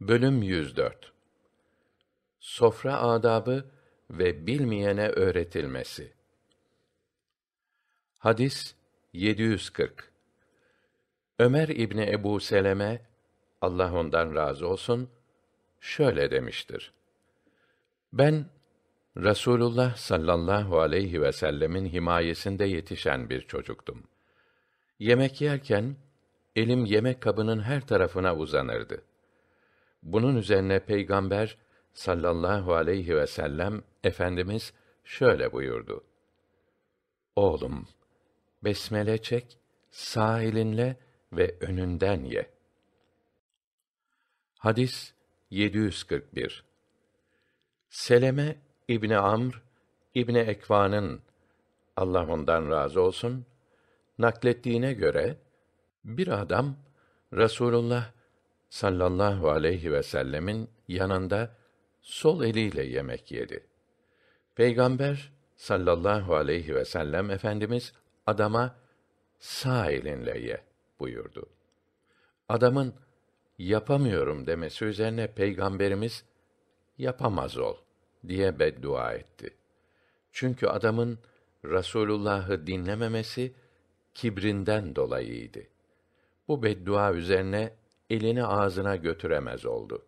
Bölüm 104 Sofra adabı ve bilmeyene öğretilmesi. Hadis 740. Ömer İbni Ebu Seleme Allah ondan razı olsun şöyle demiştir. Ben Rasulullah sallallahu aleyhi ve sellemin himayesinde yetişen bir çocuktum. Yemek yerken elim yemek kabının her tarafına uzanırdı. Bunun üzerine Peygamber sallallahu aleyhi ve sellem efendimiz şöyle buyurdu. Oğlum, besmele çek, sağ elinle ve önünden ye. Hadis 741. Seleme İbni Amr İbni Ekvan'ın Allah ondan razı olsun naklettiğine göre bir adam Rasulullah sallallahu aleyhi ve sellemin yanında sol eliyle yemek yedi. Peygamber sallallahu aleyhi ve sellem efendimiz adama sağ elinle ye buyurdu. Adamın yapamıyorum demesi üzerine peygamberimiz yapamaz ol diye beddua etti. Çünkü adamın Rasulullah'ı dinlememesi kibrinden dolayıydı. Bu beddua üzerine elini ağzına götüremez oldu.